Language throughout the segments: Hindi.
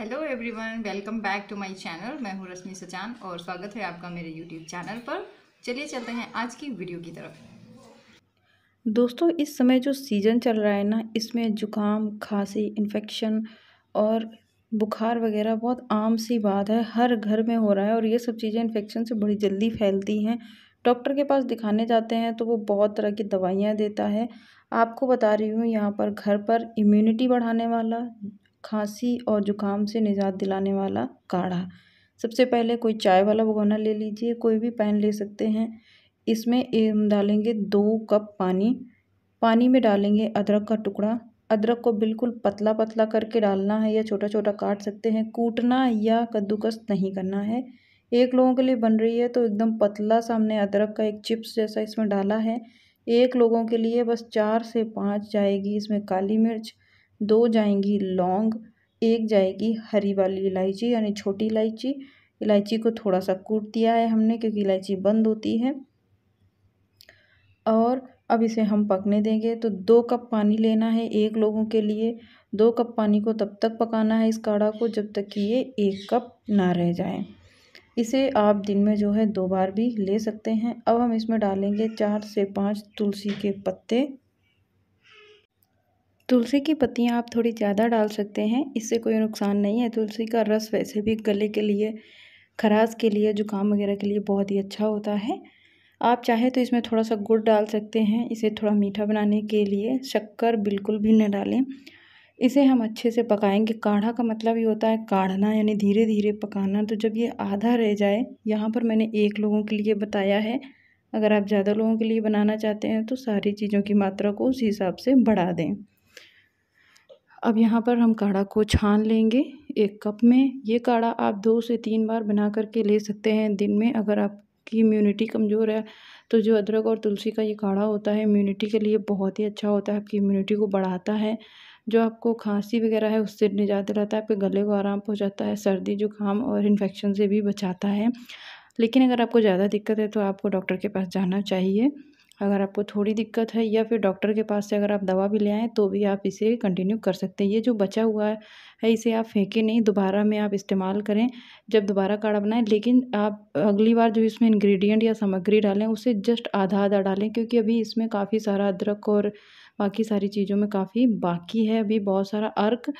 hello everyone welcome back to my channel मैं हूँ रश्मि सचान और स्वागत है आपका मेरे यूट्यूब चैनल पर चलिए चलते हैं आज की वीडियो की तरफ दोस्तों इस समय जो सीज़न चल रहा है ना इसमें जुकाम खांसी इन्फेक्शन और बुखार वगैरह बहुत आम सी बात है हर घर में हो रहा है और ये सब चीज़ें इन्फेक्शन से बड़ी जल्दी फैलती हैं डॉक्टर के पास दिखाने जाते हैं तो वो बहुत तरह की दवाइयाँ देता है आपको बता रही हूँ यहाँ पर घर पर इम्यूनिटी बढ़ाने वाला खांसी और ज़ुकाम से निजात दिलाने वाला काढ़ा सबसे पहले कोई चाय वाला भगोना ले लीजिए कोई भी पैन ले सकते हैं इसमें हम डालेंगे दो कप पानी पानी में डालेंगे अदरक का टुकड़ा अदरक को बिल्कुल पतला पतला करके डालना है या छोटा छोटा काट सकते हैं कूटना या कद्दूकस नहीं करना है एक लोगों के लिए बन रही है तो एकदम पतला सा हमने अदरक का एक चिप्स जैसा इसमें डाला है एक लोगों के लिए बस चार से पाँच जाएगी इसमें काली मिर्च दो जाएंगी लौंग एक जाएगी हरी वाली इलायची यानी छोटी इलायची इलायची को थोड़ा सा कूट दिया है हमने क्योंकि इलायची बंद होती है और अब इसे हम पकने देंगे तो दो कप पानी लेना है एक लोगों के लिए दो कप पानी को तब तक पकाना है इस काढ़ा को जब तक कि ये एक कप ना रह जाए इसे आप दिन में जो है दो बार भी ले सकते हैं अब हम इसमें डालेंगे चार से पाँच तुलसी के पत्ते तुलसी की पत्तियाँ आप थोड़ी ज़्यादा डाल सकते हैं इससे कोई नुकसान नहीं है तुलसी का रस वैसे भी गले के लिए खराश के लिए जुकाम वगैरह के लिए बहुत ही अच्छा होता है आप चाहे तो इसमें थोड़ा सा गुड़ डाल सकते हैं इसे थोड़ा मीठा बनाने के लिए शक्कर बिल्कुल भी न डालें इसे हम अच्छे से पकाएंगे काढ़ा का मतलब ये होता है काढ़ना यानी धीरे धीरे पकाना तो जब ये आधा रह जाए यहाँ पर मैंने एक लोगों के लिए बताया है अगर आप ज़्यादा लोगों के लिए बनाना चाहते हैं तो सारी चीज़ों की मात्रा को उस हिसाब से बढ़ा दें अब यहाँ पर हम काढ़ा को छान लेंगे एक कप में ये काढ़ा आप दो से तीन बार बना करके ले सकते हैं दिन में अगर आपकी इम्यूनिटी कमज़ोर है तो जो अदरक और तुलसी का ये काढ़ा होता है इम्यूनिटी के लिए बहुत ही अच्छा होता है आपकी इम्यूनिटी को बढ़ाता है जो आपको खांसी वगैरह है उससे निजात दिलाता है आपके गले को आराम पहुँचाता है सर्दी जुकाम और इन्फेक्शन से भी बचाता है लेकिन अगर आपको ज़्यादा दिक्कत है तो आपको डॉक्टर के पास जाना चाहिए अगर आपको थोड़ी दिक्कत है या फिर डॉक्टर के पास से अगर आप दवा भी ले आएँ तो भी आप इसे कंटिन्यू कर सकते हैं ये जो बचा हुआ है इसे आप फेंकें नहीं दोबारा में आप इस्तेमाल करें जब दोबारा काढ़ा बनाएं लेकिन आप अगली बार जो इसमें इंग्रेडिएंट या सामग्री डालें उसे जस्ट आधा आधा डालें क्योंकि अभी इसमें काफ़ी सारा अदरक और बाकी सारी चीज़ों में काफ़ी बाकी है अभी बहुत सारा अर्क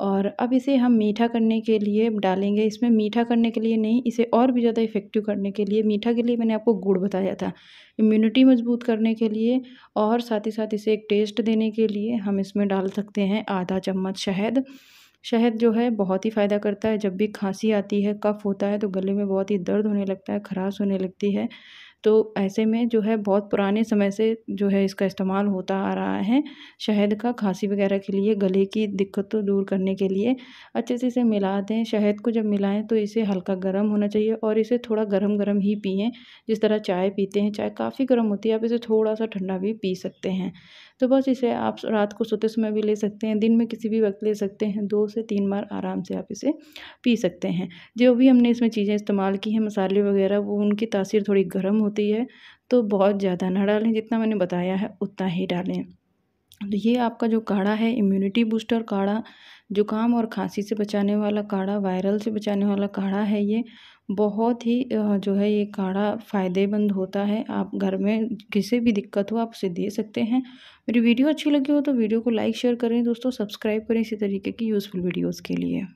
और अब इसे हम मीठा करने के लिए डालेंगे इसमें मीठा करने के लिए नहीं इसे और भी ज़्यादा इफ़ेक्टिव करने के लिए मीठा के लिए मैंने आपको गुड़ बताया था इम्यूनिटी मजबूत करने के लिए और साथ ही साथ इसे एक टेस्ट देने के लिए हम इसमें डाल सकते हैं आधा चम्मच शहद शहद जो है बहुत ही फ़ायदा करता है जब भी खांसी आती है कफ़ होता है तो गले में बहुत ही दर्द होने लगता है खराश होने लगती है तो ऐसे में जो है बहुत पुराने समय से जो है इसका इस्तेमाल होता आ रहा है शहद का खांसी वगैरह के लिए गले की दिक्कत तो दूर करने के लिए अच्छे से इसे मिला दें शहद को जब मिलाएं तो इसे हल्का गर्म होना चाहिए और इसे थोड़ा गर्म गर्म ही पिएं जिस तरह चाय पीते हैं चाय काफ़ी गर्म होती है आप इसे थोड़ा सा ठंडा भी पी सकते हैं तो बस इसे आप रात को सोते समय भी ले सकते हैं दिन में किसी भी वक्त ले सकते हैं दो से तीन बार आराम से आप इसे पी सकते हैं जो भी हमने इसमें चीज़ें इस्तेमाल की हैं मसाले वगैरह वो उनकी तासीर थोड़ी गर्म होती होती है तो बहुत ज़्यादा ना डालें जितना मैंने बताया है उतना ही डालें तो ये आपका जो काढ़ा है इम्यूनिटी बूस्टर काढ़ा जुकाम और खांसी से बचाने वाला काढ़ा वायरल से बचाने वाला काढ़ा है ये बहुत ही जो है ये काढ़ा फ़ायदेमंद होता है आप घर में किसी भी दिक्कत हो आप उसे दे सकते हैं मेरी वीडियो अच्छी लगी हो तो वीडियो को लाइक शेयर करें दोस्तों सब्सक्राइब करें इसी तरीके की यूज़फुल वीडियोज़ के लिए